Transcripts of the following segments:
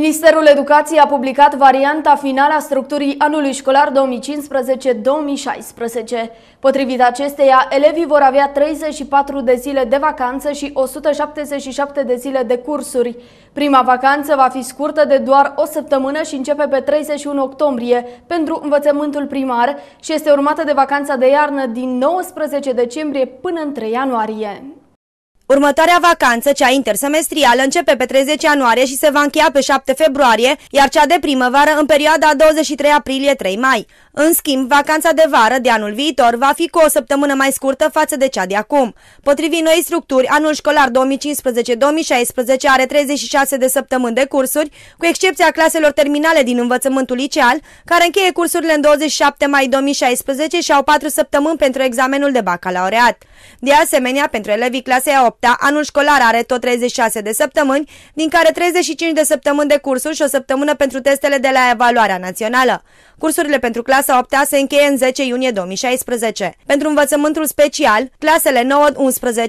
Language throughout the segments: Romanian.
Ministerul Educației a publicat varianta finală a structurii anului școlar 2015-2016. Potrivit acesteia, elevii vor avea 34 de zile de vacanță și 177 de zile de cursuri. Prima vacanță va fi scurtă de doar o săptămână și începe pe 31 octombrie pentru învățământul primar și este urmată de vacanța de iarnă din 19 decembrie până în 3 ianuarie. Următoarea vacanță, cea intersemestrială, începe pe 30 ianuarie și se va încheia pe 7 februarie, iar cea de primăvară în perioada 23 aprilie-3 mai. În schimb, vacanța de vară de anul viitor va fi cu o săptămână mai scurtă față de cea de acum. Potrivit noi structuri, anul școlar 2015-2016 are 36 de săptămâni de cursuri, cu excepția claselor terminale din învățământul liceal, care încheie cursurile în 27 mai 2016 și au 4 săptămâni pentru examenul de bacalaureat. De asemenea, pentru elevii clasei a 8-a, anul școlar are tot 36 de săptămâni, din care 35 de săptămâni de cursuri și o săptămână pentru testele de la evaluarea națională. Cursurile pentru clasa 8 se încheie în 10 iunie 2016. Pentru învățământul special, clasele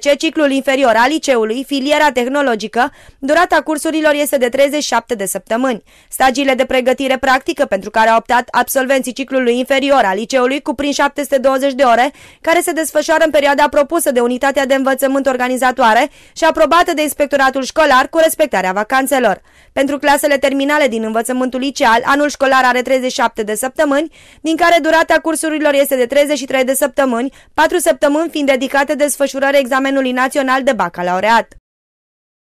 9-11, ciclul inferior al liceului, filiera tehnologică, durata cursurilor este de 37 de săptămâni. Stagiile de pregătire practică pentru care au optat absolvenții ciclului inferior al liceului cuprind 720 de ore, care se desfășoară în perioada propusă de unitatea de învățământ organizatoare și aprobată de inspectoratul școlar cu respectarea vacanțelor. Pentru clasele terminale din învățământul liceal, anul școlar are 37 de săptămâni săptămâni, din care durata cursurilor este de 33 de săptămâni, 4 săptămâni fiind dedicate desfășurării examenului național de bacalaureat.